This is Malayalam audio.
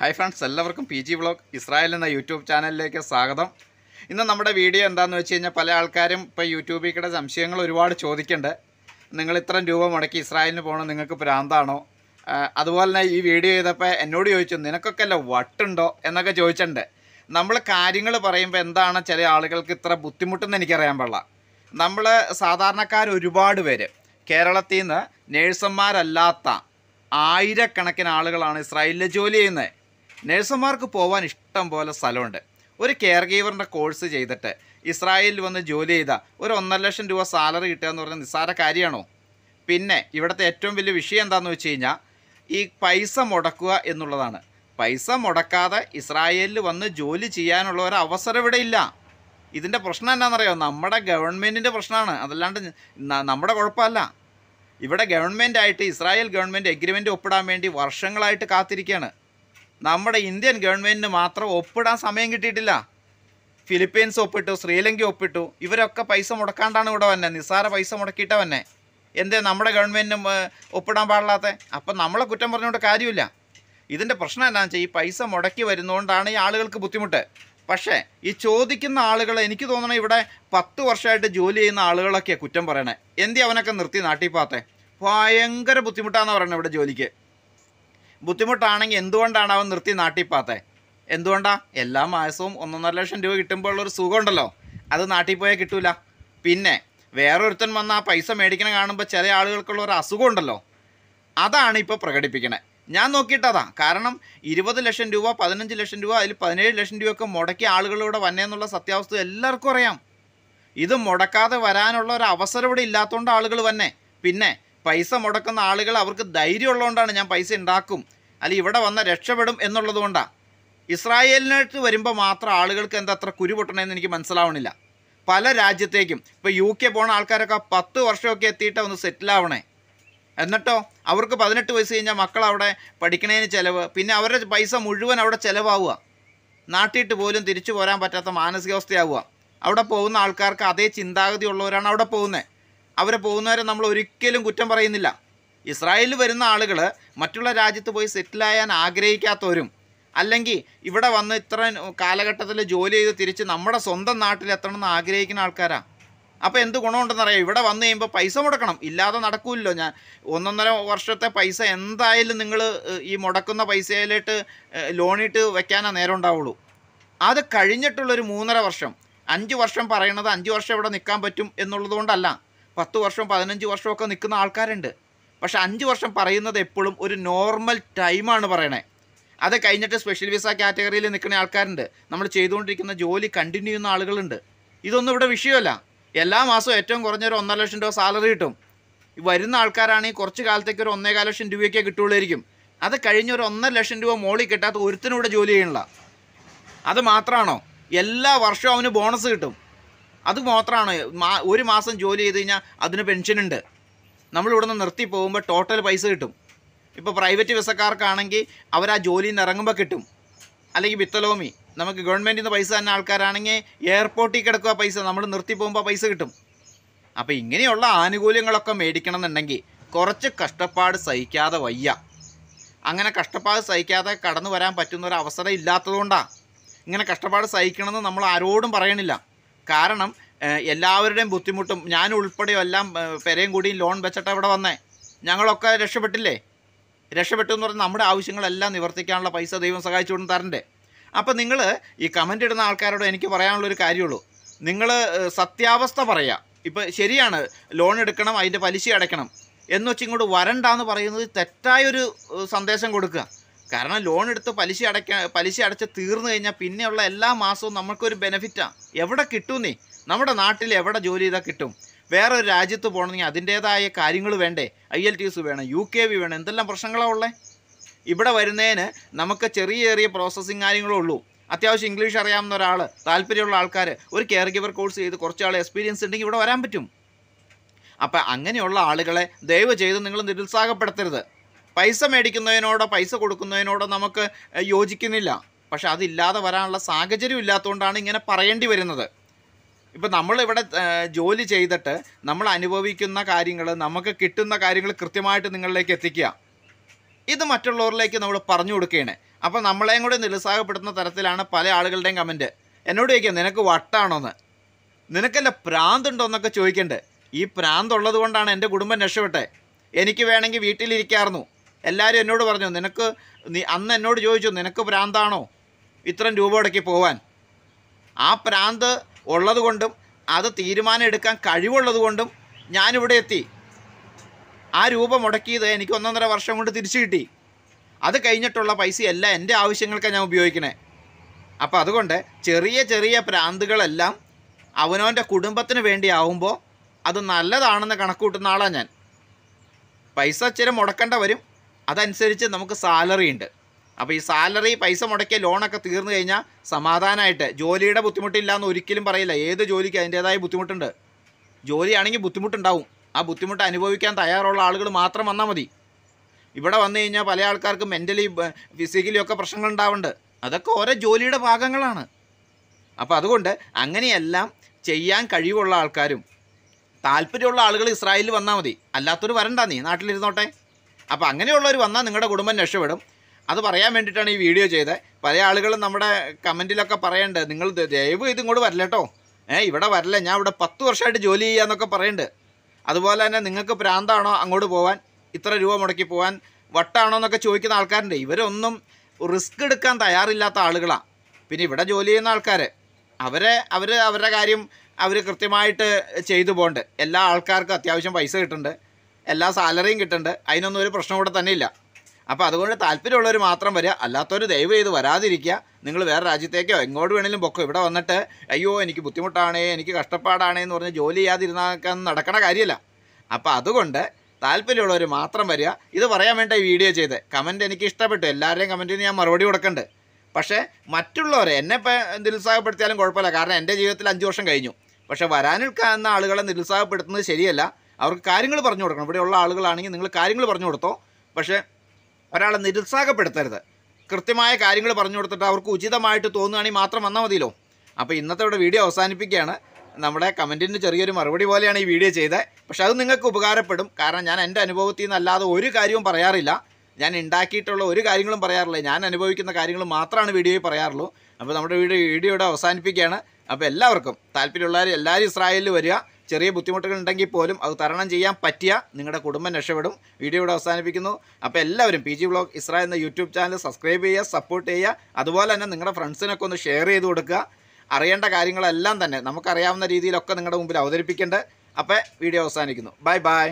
ഹായ് ഫ്രണ്ട്സ് എല്ലാവർക്കും പി ജി ബ്ലോഗ് ഇസ്രായേൽ എന്ന യൂട്യൂബ് ചാനലിലേക്ക് സ്വാഗതം ഇന്ന് നമ്മുടെ വീഡിയോ എന്താണെന്ന് വെച്ച് കഴിഞ്ഞാൽ പല ആൾക്കാരും ഇപ്പോൾ യൂട്യൂബിൽ കൂടെ സംശയങ്ങൾ ഒരുപാട് ചോദിക്കുന്നുണ്ട് നിങ്ങൾ ഇത്രയും രൂപ മുടക്കി ഇസ്രായേലിന് പോകണം നിങ്ങൾക്ക് പ്രാന്താണോ അതുപോലെ തന്നെ ഈ വീഡിയോ ചെയ്തപ്പോൾ എന്നോട് ചോദിച്ചു നിനക്കൊക്കെ അല്ല വട്ടുണ്ടോ എന്നൊക്കെ ചോദിച്ചിട്ടുണ്ട് നമ്മൾ കാര്യങ്ങൾ പറയുമ്പോൾ എന്താണ് ചില ആളുകൾക്ക് ഇത്ര ബുദ്ധിമുട്ടെന്ന് എനിക്കറിയാൻ പാടില്ല നമ്മൾ സാധാരണക്കാർ ഒരുപാട് പേര് കേരളത്തിൽ നിന്ന് നേഴ്സന്മാരല്ലാത്ത ആയിരക്കണക്കിന് ആളുകളാണ് ഇസ്രായേലിൽ ജോലി ചെയ്യുന്നത് നഴ്സുമാർക്ക് പോകാൻ ഇഷ്ടം പോലെ സ്ഥലമുണ്ട് ഒരു കെയർ ഗീവറിൻ്റെ കോഴ്സ് ചെയ്തിട്ട് ഇസ്രായേലിൽ വന്ന് ജോലി ചെയ്ത ഒരു ഒന്നര ലക്ഷം രൂപ സാലറി കിട്ടുക എന്ന് പറഞ്ഞാൽ നിസ്സാര കാര്യമാണോ പിന്നെ ഇവിടുത്തെ ഏറ്റവും വലിയ വിഷയം എന്താണെന്ന് വെച്ച് കഴിഞ്ഞാൽ ഈ പൈസ മുടക്കുക എന്നുള്ളതാണ് പൈസ മുടക്കാതെ ഇസ്രായേലിൽ വന്ന് ജോലി ചെയ്യാനുള്ള ഒരു അവസരം ഇവിടെ ഇല്ല ഇതിൻ്റെ പ്രശ്നം എന്താണെന്നറിയോ നമ്മുടെ ഗവൺമെൻറ്റിൻ്റെ പ്രശ്നമാണ് അതല്ലാണ്ട് നമ്മുടെ കുഴപ്പമല്ല ഇവിടെ ഗവൺമെൻറ്റായിട്ട് ഇസ്രായേൽ ഗവൺമെൻറ് എഗ്രിമെൻറ്റ് ഒപ്പിടാൻ വേണ്ടി വർഷങ്ങളായിട്ട് കാത്തിരിക്കുകയാണ് നമ്മുടെ ഇന്ത്യൻ ഗവൺമെൻറ്റിന് മാത്രം ഒപ്പിടാൻ സമയം കിട്ടിയിട്ടില്ല ഫിലിപ്പീൻസ് ഒപ്പിട്ടു ശ്രീലങ്ക ഒപ്പിട്ടു ഇവരൊക്കെ പൈസ മുടക്കാണ്ടാണ് ഇവിടെ വന്നെ നിസ്സാര പൈസ മുടക്കിയിട്ട് വന്നെ എന്തേ നമ്മുടെ ഗവൺമെൻറ്റിനും ഒപ്പിടാൻ പാടില്ലാത്ത അപ്പം നമ്മളെ കുറ്റം പറഞ്ഞുകൊണ്ട് കാര്യമില്ല ഇതിൻ്റെ പ്രശ്നം എന്താണെന്ന് വെച്ചാൽ ഈ പൈസ മുടക്കി വരുന്നതുകൊണ്ടാണ് ഈ ആളുകൾക്ക് ബുദ്ധിമുട്ട് പക്ഷേ ഈ ചോദിക്കുന്ന ആളുകൾ എനിക്ക് തോന്നണേ ഇവിടെ പത്ത് വർഷമായിട്ട് ജോലി ചെയ്യുന്ന ആളുകളൊക്കെ കുറ്റം പറയണേ എന്തി അവനൊക്കെ നിർത്തി നാട്ടിപ്പാത്തേ പാത്തേ ഭയങ്കര ബുദ്ധിമുട്ടാണെന്ന് പറയണേ ഇവിടെ ജോലിക്ക് ബുദ്ധിമുട്ടാണെങ്കിൽ എന്തുകൊണ്ടാണ് അവൻ നിർത്തി നാട്ടിപ്പാത്തേ എന്തുകൊണ്ടാ എല്ലാ മാസവും ഒന്നൊന്നര ലക്ഷം രൂപ കിട്ടുമ്പോൾ ഉള്ളൊരു സുഖമുണ്ടല്ലോ അത് നാട്ടിൽ പോയാൽ കിട്ടൂല പിന്നെ വേറൊരുത്തൻ വന്ന് ആ പൈസ മേടിക്കണ കാണുമ്പോൾ ചില ആളുകൾക്കുള്ള ഒരു അസുഖമുണ്ടല്ലോ അതാണ് ഇപ്പോൾ പ്രകടിപ്പിക്കണേ ഞാൻ നോക്കിയിട്ടതാ കാരണം ഇരുപത് ലക്ഷം രൂപ പതിനഞ്ച് ലക്ഷം രൂപ അതിൽ പതിനേഴ് ലക്ഷം രൂപയൊക്കെ മുടക്കിയ ആളുകളിവിടെ വന്നേന്നുള്ള സത്യാവസ്ഥ എല്ലാവർക്കും അറിയാം ഇത് മുടക്കാതെ വരാനുള്ള ഒരു അവസരം ഇവിടെ ഇല്ലാത്തതുകൊണ്ട് ആളുകൾ വന്നെ പിന്നെ പൈസ മുടക്കുന്ന ആളുകൾ അവർക്ക് ധൈര്യമുള്ളതുകൊണ്ടാണ് ഞാൻ പൈസ ഉണ്ടാക്കും അല്ല ഇവിടെ വന്ന രക്ഷപ്പെടും എന്നുള്ളത് കൊണ്ടാണ് ഇസ്രായേലിനായിട്ട് വരുമ്പോൾ മാത്രം ആളുകൾക്ക് എന്താ അത്ര കുരുപൊട്ടണമെന്ന് എനിക്ക് മനസ്സിലാവണില്ല പല രാജ്യത്തേക്കും ഇപ്പോൾ യു കെ പോണ ആൾക്കാരൊക്കെ പത്ത് വർഷമൊക്കെ എത്തിയിട്ട് ഒന്ന് സെറ്റിലാവണേ എന്നിട്ടോ അവർക്ക് പതിനെട്ട് വയസ്സ് കഴിഞ്ഞാൽ മക്കൾ അവിടെ പഠിക്കണേന് ചിലവ് പിന്നെ അവരുടെ പൈസ മുഴുവൻ അവിടെ ചിലവാവുക നാട്ടിയിട്ട് പോലും തിരിച്ചു പോരാൻ പറ്റാത്ത മാനസികാവസ്ഥയാവുക അവിടെ പോകുന്ന ആൾക്കാർക്ക് അതേ ചിന്താഗതി ഉള്ളവരാണ് അവിടെ പോകുന്നത് അവരെ പോകുന്നവരെ നമ്മൾ ഒരിക്കലും കുറ്റം പറയുന്നില്ല ഇസ്രായേലിൽ വരുന്ന ആളുകൾ മറ്റുള്ള രാജ്യത്ത് പോയി സെറ്റിലായാൻ ആഗ്രഹിക്കാത്തവരും അല്ലെങ്കിൽ ഇവിടെ വന്ന് ഇത്ര കാലഘട്ടത്തിൽ ജോലി ചെയ്ത് തിരിച്ച് നമ്മുടെ സ്വന്തം നാട്ടിൽ എത്തണമെന്ന് ആഗ്രഹിക്കുന്ന ആൾക്കാരാ അപ്പോൾ എന്ത് അറിയാം ഇവിടെ വന്നു കഴിയുമ്പോൾ പൈസ മുടക്കണം ഇല്ലാതെ നടക്കില്ലല്ലോ ഞാൻ ഒന്നൊന്നര വർഷത്തെ പൈസ എന്തായാലും നിങ്ങൾ ഈ മുടക്കുന്ന പൈസയിലിട്ട് ലോണിട്ട് വെക്കാനാ നേരം ഉണ്ടാവുള്ളൂ അത് കഴിഞ്ഞിട്ടുള്ളൊരു മൂന്നര വർഷം അഞ്ച് വർഷം പറയണത് അഞ്ച് വർഷം ഇവിടെ നിൽക്കാൻ പറ്റും എന്നുള്ളതുകൊണ്ടല്ല പത്ത് വർഷം പതിനഞ്ച് വർഷമൊക്കെ നിൽക്കുന്ന ആൾക്കാരുണ്ട് പക്ഷെ അഞ്ച് വർഷം പറയുന്നത് എപ്പോഴും ഒരു നോർമൽ ടൈമാണ് പറയണേ അത് കഴിഞ്ഞിട്ട് സ്പെഷ്യൽ വിസ കാറ്റഗറിയിൽ നിൽക്കുന്ന ആൾക്കാരുണ്ട് നമ്മൾ ചെയ്തുകൊണ്ടിരിക്കുന്ന ജോലി കണ്ടിന്യൂ ചെയ്യുന്ന ആളുകളുണ്ട് ഇതൊന്നും ഇവിടെ വിഷയമല്ല എല്ലാ മാസവും ഏറ്റവും കുറഞ്ഞൊരു ഒന്നര ലക്ഷം രൂപ സാലറി കിട്ടും വരുന്ന ആൾക്കാരാണെങ്കിൽ കുറച്ച് കാലത്തേക്ക് ഒരു ഒന്നേകാൽ ലക്ഷം രൂപയൊക്കെ കിട്ടുള്ളായിരിക്കും അത് കഴിഞ്ഞ ഒരു ഒന്നര ലക്ഷം രൂപ മോളി കിട്ടാത്ത ഒരുത്തിനൂടെ ജോലി ചെയ്യണില്ല അത് മാത്രമാണോ എല്ലാ വർഷവും അവന് ബോണസ് കിട്ടും അത് മാത്രമാണ് ഒരു മാസം ജോലി ചെയ്ത് കഴിഞ്ഞാൽ അതിന് പെൻഷനുണ്ട് നമ്മളിവിടെ നിന്ന് നിർത്തി പോകുമ്പോൾ ടോട്ടൽ പൈസ കിട്ടും ഇപ്പോൾ പ്രൈവറ്റ് വിസക്കാർക്കാണെങ്കിൽ അവർ ആ ജോലിയിൽ നിന്ന് ഇറങ്ങുമ്പോൾ കിട്ടും അല്ലെങ്കിൽ വിത്തലോമി നമുക്ക് ഗവൺമെൻറ്റിൽ നിന്ന് പൈസ തന്നെ ആൾക്കാരാണെങ്കിൽ എയർപോർട്ടിൽ കിടക്കുക പൈസ നമ്മൾ നിർത്തി പോകുമ്പോൾ പൈസ കിട്ടും അപ്പോൾ ഇങ്ങനെയുള്ള ആനുകൂല്യങ്ങളൊക്കെ മേടിക്കണം എന്നുണ്ടെങ്കിൽ കുറച്ച് കഷ്ടപ്പാട് സഹിക്കാതെ വയ്യ അങ്ങനെ കഷ്ടപ്പാട് സഹിക്കാതെ കടന്നു വരാൻ പറ്റുന്ന ഒരു അവസരം ഇല്ലാത്തതുകൊണ്ടാണ് ഇങ്ങനെ കഷ്ടപ്പാട് സഹിക്കണമെന്ന് നമ്മൾ ആരോടും പറയണില്ല കാരണം എല്ലാവരുടെയും ബുദ്ധിമുട്ടും ഞാൻ ഉൾപ്പെടെയും എല്ലാം പെരയും കൂടി ലോൺ വെച്ചിട്ട് ഇവിടെ വന്നേ ഞങ്ങളൊക്കെ രക്ഷപ്പെട്ടില്ലേ രക്ഷപ്പെട്ടു എന്ന് പറഞ്ഞാൽ നമ്മുടെ ആവശ്യങ്ങളെല്ലാം നിവർത്തിക്കാനുള്ള പൈസ ദൈവം സഹായിച്ചുകൊണ്ട് തരണ്ടേ അപ്പോൾ നിങ്ങൾ ഈ കമൻ്റ് ഇടുന്ന ആൾക്കാരോട് എനിക്ക് പറയാനുള്ള ഒരു കാര്യമുള്ളൂ നിങ്ങൾ സത്യാവസ്ഥ പറയുക ഇപ്പോൾ ശരിയാണ് ലോൺ എടുക്കണം അതിൻ്റെ പലിശ അടയ്ക്കണം എന്ന് വെച്ച് ഇങ്ങോട്ട് വരണ്ട എന്ന് പറയുന്നത് തെറ്റായൊരു സന്ദേശം കൊടുക്കുക കാരണം ലോൺ എടുത്ത് പലിശ അടയ്ക്കാൻ പലിശ അടച്ച് തീർന്നു കഴിഞ്ഞാൽ പിന്നെയുള്ള എല്ലാ മാസവും നമുക്കൊരു ബെനഫിറ്റാണ് എവിടെ കിട്ടും നീ നമ്മുടെ നാട്ടിൽ എവിടെ ജോലി ചെയ്താൽ കിട്ടും വേറെ ഒരു രാജ്യത്ത് പോകണമെങ്കിൽ അതിൻ്റേതായ കാര്യങ്ങൾ വേണ്ടേ ഐ എൽ ടി എസ് വേണം യു കെ വി വേണം എന്തെല്ലാം പ്രശ്നങ്ങളാണ് ഉള്ളത് ഇവിടെ വരുന്നതിന് നമുക്ക് ചെറിയ ചെറിയ പ്രോസസ്സിങ് കാര്യങ്ങളേ ഉള്ളൂ അത്യാവശ്യം ഇംഗ്ലീഷ് അറിയാവുന്ന ഒരാൾ താല്പര്യമുള്ള ആൾക്കാർ ഒരു കെയർ ഗിവർ കോഴ്സ് ചെയ്ത് കുറച്ചാൾ എക്സ്പീരിയൻസ് ഉണ്ടെങ്കിൽ ഇവിടെ വരാൻ പറ്റും അപ്പം അങ്ങനെയുള്ള ആളുകളെ ദയവ് ചെയ്ത് നിങ്ങൾ നിരുത്സാഹപ്പെടുത്തരുത് പൈസ മേടിക്കുന്നതിനോടോ പൈസ കൊടുക്കുന്നതിനോടോ നമുക്ക് യോജിക്കുന്നില്ല പക്ഷെ അതില്ലാതെ വരാനുള്ള സാഹചര്യം ഇല്ലാത്തതുകൊണ്ടാണ് ഇങ്ങനെ പറയേണ്ടി വരുന്നത് ഇപ്പം നമ്മളിവിടെ ജോലി ചെയ്തിട്ട് നമ്മൾ അനുഭവിക്കുന്ന കാര്യങ്ങൾ നമുക്ക് കിട്ടുന്ന കാര്യങ്ങൾ കൃത്യമായിട്ട് നിങ്ങളിലേക്ക് എത്തിക്കുക ഇത് മറ്റുള്ളവരിലേക്ക് നമ്മൾ പറഞ്ഞു കൊടുക്കുകയാണ് അപ്പോൾ നമ്മളെയും കൂടി നിരുത്സാഹപ്പെടുത്തുന്ന തരത്തിലാണ് പല ആളുകളുടെയും കമൻറ്റ് എന്നോട് ചോദിക്കുക നിനക്ക് വട്ടാണോന്ന് നിനക്കല്ല പ്രാന്തുണ്ടോ എന്നൊക്കെ ചോദിക്കണ്ടേ ഈ പ്രാന്തുള്ളത് കൊണ്ടാണ് എൻ്റെ കുടുംബം രക്ഷപ്പെട്ടെ എനിക്ക് വേണമെങ്കിൽ വീട്ടിലിരിക്കാമായിരുന്നു എല്ലാവരും എന്നോട് പറഞ്ഞു നിനക്ക് നീ അന്ന് എന്നോട് ചോദിച്ചു നിനക്ക് പ്രാന്താണോ ഇത്രയും രൂപ മുടക്കി പോവാൻ ആ പ്രാന്ത് ഉള്ളതുകൊണ്ടും അത് തീരുമാനം എടുക്കാൻ കൊണ്ടും ഞാനിവിടെ എത്തി ആ രൂപ മുടക്കിയത് എനിക്ക് ഒന്നൊന്നര വർഷം കൊണ്ട് തിരിച്ചു കിട്ടി അത് കഴിഞ്ഞിട്ടുള്ള പൈസ എൻ്റെ ആവശ്യങ്ങൾക്കാണ് ഞാൻ ഉപയോഗിക്കണേ അപ്പോൾ അതുകൊണ്ട് ചെറിയ ചെറിയ പ്രാന്തുകളെല്ലാം അവനവൻ്റെ കുടുംബത്തിന് വേണ്ടി ആവുമ്പോൾ അത് നല്ലതാണെന്ന് കണക്കൂട്ടുന്ന ആളാണ് ഞാൻ പൈസ ചില മുടക്കേണ്ട വരും അതനുസരിച്ച് നമുക്ക് സാലറി ഉണ്ട് അപ്പോൾ ഈ സാലറി പൈസ മുടക്കിയ ലോണൊക്കെ തീർന്നു കഴിഞ്ഞാൽ സമാധാനമായിട്ട് ജോലിയുടെ ബുദ്ധിമുട്ടില്ല എന്ന് ഒരിക്കലും പറയില്ല ഏത് ജോലിക്ക് അതിൻ്റേതായ ബുദ്ധിമുട്ടുണ്ട് ജോലിയാണെങ്കിൽ ബുദ്ധിമുട്ടുണ്ടാവും ആ ബുദ്ധിമുട്ട് അനുഭവിക്കാൻ തയ്യാറുള്ള ആളുകൾ മാത്രം വന്നാൽ മതി ഇവിടെ വന്നു കഴിഞ്ഞാൽ പല ആൾക്കാർക്ക് മെൻ്റലി ഫിസിക്കലി ഒക്കെ പ്രശ്നങ്ങൾ ഉണ്ടാവുന്നുണ്ട് അതൊക്കെ ഓരോ ജോലിയുടെ ഭാഗങ്ങളാണ് അപ്പോൾ അതുകൊണ്ട് അങ്ങനെയെല്ലാം ചെയ്യാൻ കഴിവുള്ള ആൾക്കാരും താല്പര്യമുള്ള ആളുകൾ ഇസ്രായേലിൽ വന്നാൽ മതി അല്ലാത്തൊരു വരണ്ട നീ നാട്ടിലിരുന്നോട്ടെ അപ്പോൾ അങ്ങനെയുള്ളവർ വന്നാൽ നിങ്ങളുടെ കുടുംബം രക്ഷപ്പെടും അത് പറയാൻ വേണ്ടിയിട്ടാണ് ഈ വീഡിയോ ചെയ്തത് പല ആളുകളും നമ്മുടെ കമൻറ്റിലൊക്കെ പറയേണ്ടത് നിങ്ങൾ ദയവ് ഇതിങ്ങോട്ട് വരല്ലേട്ടോ ഏ ഇവിടെ വരല്ലേ ഞാൻ ഇവിടെ പത്ത് വർഷമായിട്ട് ജോലി ചെയ്യാന്നൊക്കെ പറയുന്നുണ്ട് അതുപോലെ തന്നെ നിങ്ങൾക്ക് പ്രാന്താണോ അങ്ങോട്ട് പോകാൻ ഇത്ര രൂപ മുടക്കി പോകാൻ വട്ടാണോ എന്നൊക്കെ ചോദിക്കുന്ന ആൾക്കാരുണ്ട് ഇവരൊന്നും റിസ്ക് എടുക്കാൻ തയ്യാറില്ലാത്ത ആളുകളാണ് പിന്നെ ഇവിടെ ജോലി ചെയ്യുന്ന ആൾക്കാർ അവരെ അവർ അവരുടെ കാര്യം അവർ കൃത്യമായിട്ട് ചെയ്തു പോകേണ്ടത് എല്ലാ ആൾക്കാർക്കും അത്യാവശ്യം പൈസ കിട്ടുന്നുണ്ട് എല്ലാ സാലറിയും കിട്ടുന്നുണ്ട് അതിനൊന്നും ഒരു പ്രശ്നം കൂടെ തന്നെ ഇല്ല അപ്പോൾ അതുകൊണ്ട് താല്പര്യമുള്ളവർ മാത്രം വരിക അല്ലാത്തവർ ദയവ് ചെയ്ത് വരാതിരിക്കുക നിങ്ങൾ വേറെ രാജ്യത്തേക്കോ എങ്ങോട്ട് വേണേലും പൊക്കോ ഇവിടെ വന്നിട്ട് അയ്യോ എനിക്ക് ബുദ്ധിമുട്ടാണ് എനിക്ക് കഷ്ടപ്പാടാണ് എന്ന് പറഞ്ഞ് ജോലി ചെയ്യാതിരുന്നാക്കാൻ നടക്കണ കാര്യമല്ല അപ്പോൾ അതുകൊണ്ട് താല്പര്യമുള്ളവർ മാത്രം വരിക ഇത് പറയാൻ വേണ്ടി വീഡിയോ ചെയ്ത് കമൻറ്റ് എനിക്ക് ഇഷ്ടപ്പെട്ടു എല്ലാവരുടെയും കമൻറ്റിന് ഞാൻ മറുപടി കൊടുക്കണ്ട് പക്ഷേ മറ്റുള്ളവരെ എന്നെ ഇപ്പം നിരുത്സാഹപ്പെടുത്തിയാലും കുഴപ്പമില്ല കാരണം എൻ്റെ ജീവിതത്തിൽ അഞ്ച് വർഷം കഴിഞ്ഞു പക്ഷേ വരാനിൽക്കാവുന്ന ആളുകളെ നിരുത്സാഹപ്പെടുത്തുന്നത് ശരിയല്ല അവർക്ക് കാര്യങ്ങൾ പറഞ്ഞു കൊടുക്കണം ഇവിടെയുള്ള ആളുകളാണെങ്കിൽ നിങ്ങൾ കാര്യങ്ങൾ പറഞ്ഞു കൊടുത്തോ പക്ഷേ ഒരാളെ നിരുത്സാഹപ്പെടുത്തരുത് കൃത്യമായ കാര്യങ്ങൾ പറഞ്ഞു കൊടുത്തിട്ട് അവർക്ക് ഉചിതമായിട്ട് തോന്നുകയാണെങ്കിൽ മാത്രം വന്നാൽ മതിയല്ലോ അപ്പോൾ ഇന്നത്തെ ഇവിടെ വീഡിയോ അവസാനിപ്പിക്കുകയാണ് നമ്മുടെ കമൻറ്റിന് ചെറിയൊരു മറുപടി പോലെയാണ് ഈ വീഡിയോ ചെയ്തത് പക്ഷെ അത് നിങ്ങൾക്ക് ഉപകാരപ്പെടും കാരണം ഞാൻ എൻ്റെ അനുഭവത്തിൽ നിന്നല്ലാതെ ഒരു കാര്യവും പറയാറില്ല ഞാൻ ഉണ്ടാക്കിയിട്ടുള്ള ഒരു കാര്യങ്ങളും പറയാറില്ല ഞാൻ അനുഭവിക്കുന്ന കാര്യങ്ങൾ മാത്രമാണ് വീഡിയോയിൽ പറയാറുള്ളൂ അപ്പോൾ നമ്മുടെ വീഡിയോ വീഡിയോ ഇവിടെ അവസാനിപ്പിക്കുകയാണ് അപ്പോൾ എല്ലാവർക്കും താല്പര്യമുള്ളവർ എല്ലാവരും ഇസ്രായേലിൽ വരിക ചെറിയ ബുദ്ധിമുട്ടുകൾ ഉണ്ടെങ്കിൽ പോലും അത് തരണം ചെയ്യാൻ പറ്റിയ നിങ്ങളുടെ കുടുംബം രക്ഷപ്പെടും വീഡിയോ ഇവിടെ അവസാനിപ്പിക്കുന്നു അപ്പോൾ എല്ലാവരും പി ജി ബ്ലോഗ് ഇസ്ര എന്ന യൂട്യൂബ് ചാനൽ സബ്സ്ക്രൈബ് ചെയ്യുക സപ്പോർട്ട് ചെയ്യുക അതുപോലെ തന്നെ നിങ്ങളുടെ ഫ്രണ്ട്സിനൊക്കെ ഒന്ന് ഷെയർ ചെയ്ത് കൊടുക്കുക അറിയേണ്ട കാര്യങ്ങളെല്ലാം തന്നെ നമുക്കറിയാവുന്ന രീതിയിലൊക്കെ നിങ്ങളുടെ മുമ്പിൽ അവതരിപ്പിക്കേണ്ടത് അപ്പോൾ വീഡിയോ അവസാനിക്കുന്നു ബൈ ബൈ